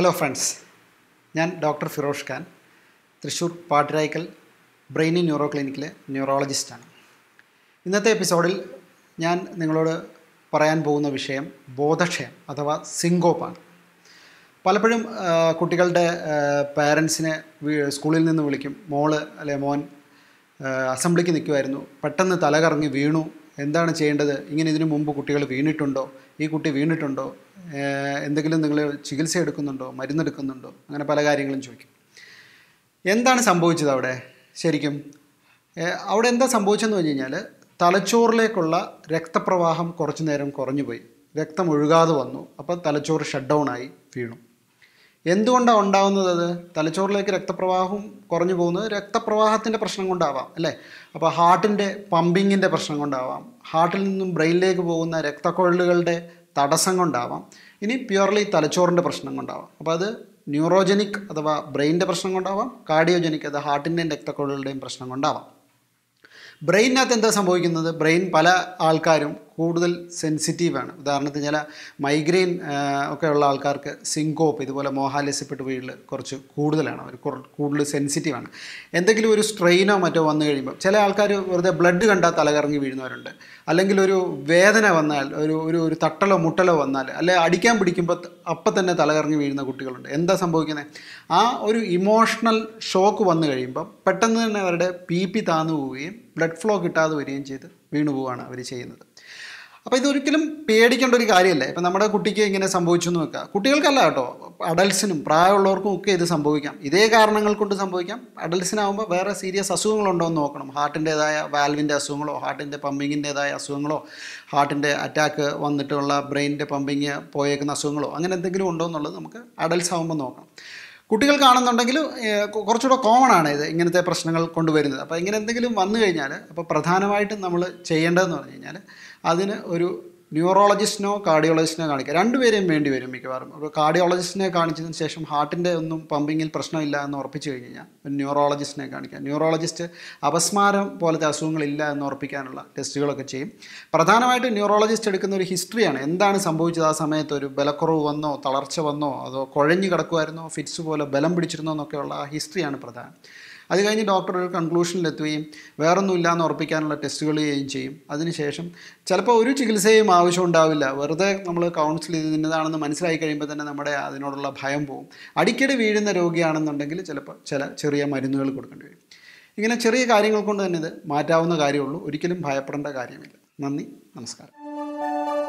hello friends ഞാൻ doctor Firosh Khan Thrissur Patturaikkal brainy neuro ക്ലിനിക്കിലെ ന്യൂറോളജിസ്റ്റാണ് ഇന്നത്തെ എപ്പിസോഡിൽ ഞാൻ നിങ്ങളോട് പറയാൻ പോകുന്ന വിഷയം ബോധക്ഷയം അഥവാ സിങ്കോപ്പാണ് പലപ്പോഴും കുട്ടികളുടെ പാരൻസിനെ സ്കൂളിൽ നിന്ന് വിളിക്കും മോള് അല്ലെ മോൻ അസംബ്ലിക്ക് നിൽക്കുമായിരുന്നു പെട്ടെന്ന് തലകറങ്ങി വീണു എന്താണ് ചെയ്യേണ്ടത് ഇങ്ങനെ ഇതിനു മുമ്പ് കുട്ടികൾ വീണിട്ടുണ്ടോ ഈ കുട്ടി വീണിട്ടുണ്ടോ എന്തെങ്കിലും നിങ്ങൾ ചികിത്സ എടുക്കുന്നുണ്ടോ മരുന്നെടുക്കുന്നുണ്ടോ അങ്ങനെ പല കാര്യങ്ങളും ചോദിക്കും എന്താണ് സംഭവിച്ചത് അവിടെ ശരിക്കും അവിടെ എന്താ സംഭവിച്ചതെന്ന് പറഞ്ഞു കഴിഞ്ഞാൽ തലച്ചോറിലേക്കുള്ള രക്തപ്രവാഹം കുറച്ചു നേരം കുറഞ്ഞുപോയി രക്തം ഒഴുകാതെ വന്നു അപ്പോൾ തലച്ചോറ് ഷട്ട് ഡൗൺ ആയി വീണു എന്തുകൊണ്ടാണ് ഉണ്ടാകുന്നത് അത് തലച്ചോറിലേക്ക് രക്തപ്രവാഹം കുറഞ്ഞു പോകുന്നത് രക്തപ്രവാഹത്തിൻ്റെ പ്രശ്നം കൊണ്ടാവാം അല്ലേ അപ്പോൾ ഹാർട്ടിൻ്റെ പമ്പിങ്ങിൻ്റെ പ്രശ്നം കൊണ്ടാവാം ഹാർട്ടിൽ നിന്നും ബ്രെയിനിലേക്ക് പോകുന്ന രക്തക്കൊഴലുകളുടെ തടസ്സം കൊണ്ടാവാം ഇനി പ്യുവർലി തലച്ചോറിൻ്റെ പ്രശ്നം കൊണ്ടാവാം അപ്പോൾ അത് ന്യൂറോജനിക് അഥവാ ബ്രെയിനിൻ്റെ പ്രശ്നം കൊണ്ടാവാം കാർഡിയോജനിക് അത് ഹാർട്ടിൻ്റെയും രക്തക്കൊഴലുകളുടെയും പ്രശ്നം കൊണ്ടാവാം ബ്രെയിനിനകത്ത് എന്താ സംഭവിക്കുന്നത് ബ്രെയിൻ പല ആൾക്കാരും കൂടുതൽ സെൻസിറ്റീവാണ് ഉദാഹരണത്തിന് ചില മൈഗ്രെയിൻ ഒക്കെ ഉള്ള ആൾക്കാർക്ക് സിങ്കോപ്പ് ഇതുപോലെ മോഹാലസ്യപ്പെട്ട് വീഴിൽ കുറച്ച് കൂടുതലാണ് അവർ കൂടുതൽ സെൻസിറ്റീവാണ് എന്തെങ്കിലും ഒരു സ്ട്രെയിനോ മറ്റോ വന്നു കഴിയുമ്പോൾ ചില ആൾക്കാർ വെറുതെ ബ്ലഡ് കണ്ടാൽ തലകറങ്ങി വീഴുന്നവരുണ്ട് അല്ലെങ്കിൽ ഒരു വേദന വന്നാൽ ഒരു ഒരു ഒരു തട്ടലോ മുട്ടലോ വന്നാൽ അല്ലെ അടിക്കാൻ പിടിക്കുമ്പോൾ അപ്പം തന്നെ തലകറങ്ങി വീഴുന്ന കുട്ടികളുണ്ട് എന്താ സംഭവിക്കുന്നത് ആ ഒരു ഇമോഷണൽ ഷോക്ക് വന്നു കഴിയുമ്പം പെട്ടെന്ന് തന്നെ അവരുടെ പി പി താന്നു പോവുകയും ബ്ലഡ് ഫ്ലോ കിട്ടാതെ വരികയും ചെയ്ത് വീണുപോവാണ് അവർ ചെയ്യുന്നത് അപ്പോൾ ഇതൊരിക്കലും പേടിക്കേണ്ട ഒരു കാര്യമല്ല ഇപ്പം നമ്മുടെ കുട്ടിക്ക് ഇങ്ങനെ സംഭവിച്ചു എന്ന് വെക്കുക കുട്ടികൾക്കല്ല കേട്ടോ അഡൽസിനും പ്രായമുള്ളവർക്കും ഒക്കെ ഇത് സംഭവിക്കാം ഇതേ കാരണങ്ങൾ കൊണ്ട് സംഭവിക്കാം അഡൽസിനാവുമ്പോൾ വേറെ സീരിയസ് അസുഖങ്ങളുണ്ടോ എന്ന് നോക്കണം ഹാർട്ടിൻ്റേതായ വാൽവിൻ്റെ അസുഖങ്ങളോ ഹാർട്ടിൻ്റെ പമ്പിങ്ങിൻ്റേതായ അസുഖങ്ങളോ ഹാർട്ടിൻ്റെ അറ്റാക്ക് വന്നിട്ടുള്ള ബ്രെയിനിൻ്റെ പമ്പിങ് പോയേക്കുന്ന അസുഖങ്ങളോ അങ്ങനെ എന്തെങ്കിലും ഉണ്ടോ എന്നുള്ളത് നമുക്ക് അഡൽസ് ആവുമ്പോൾ നോക്കണം കുട്ടികൾ കാണുന്നുണ്ടെങ്കിൽ കുറച്ചുകൂടെ കോമൺ ആണ് ഇത് ഇങ്ങനത്തെ പ്രശ്നങ്ങൾ കൊണ്ടുവരുന്നത് അപ്പോൾ ഇങ്ങനെ എന്തെങ്കിലും വന്നു കഴിഞ്ഞാൽ അപ്പോൾ പ്രധാനമായിട്ടും നമ്മൾ ചെയ്യേണ്ടതെന്ന് പറഞ്ഞു കഴിഞ്ഞാൽ അതിന് ഒരു ന്യൂറോളജിസ്റ്റിനോ കാർഡിയോളജിസ്റ്റിനോ കാണിക്കുക രണ്ടുപേരെയും വേണ്ടി വരും മിക്കവാറും അപ്പോൾ കാർഡിയോളജിസ്റ്റിനെ കാണിച്ചതിന് ശേഷം ഹാർട്ടിൻ്റെ ഒന്നും പമ്പിങ്ങിൽ പ്രശ്നമില്ല എന്ന് ഉറപ്പിച്ചു കഴിഞ്ഞ് കഴിഞ്ഞാൽ ഒരു ന്യൂറോളജിസ്റ്റിനെ കാണിക്കുക ന്യൂറോളജിസ്റ്റ് അപസ്മാരം പോലത്തെ അസുഖങ്ങളില്ല എന്ന് ഉറപ്പിക്കാനുള്ള ടെസ്റ്റുകളൊക്കെ ചെയ്യും പ്രധാനമായിട്ട് ന്യൂറോളജിസ്റ്റ് എടുക്കുന്ന ഒരു ഹിസ്റ്ററിയാണ് എന്താണ് സംഭവിച്ചത് ആ സമയത്ത് ഒരു ബലക്കുറവ് വന്നോ തളർച്ച വന്നോ അതോ കുഴഞ്ഞു കിടക്കുമായിരുന്നോ ഫിറ്റ്സ് പോലെ ബലം പിടിച്ചിരുന്നോ എന്നൊക്കെയുള്ള ആ ഹിസ്റ്ററിയാണ് പ്രധാനം അത് കഴിഞ്ഞ് ഡോക്ടർ ഒരു കൺക്ലൂഷനിലെത്തുകയും വേറൊന്നുമില്ല എന്ന് ഉറപ്പിക്കാനുള്ള ടെസ്റ്റുകൾ ചെയ്യുകയും ചെയ്യും അതിനുശേഷം ചിലപ്പോൾ ഒരു ചികിത്സയും ആവശ്യം ഉണ്ടാവില്ല വെറുതെ നമ്മൾ കൗൺസിൽ നിന്നതാണെന്ന് മനസ്സിലായി കഴിയുമ്പോൾ തന്നെ നമ്മുടെ അതിനോടുള്ള ഭയം പോകും അടിക്കടി വീഴുന്ന രോഗിയാണെന്നുണ്ടെങ്കിൽ ചിലപ്പോൾ ചില ചെറിയ മരുന്നുകൾ കൊടുക്കേണ്ടി വരും ഇങ്ങനെ ചെറിയ കാര്യങ്ങൾ കൊണ്ട് തന്നെ ഇത് മാറ്റാവുന്ന കാര്യമുള്ളൂ ഒരിക്കലും ഭയപ്പെടേണ്ട കാര്യമില്ല നന്ദി നമസ്കാരം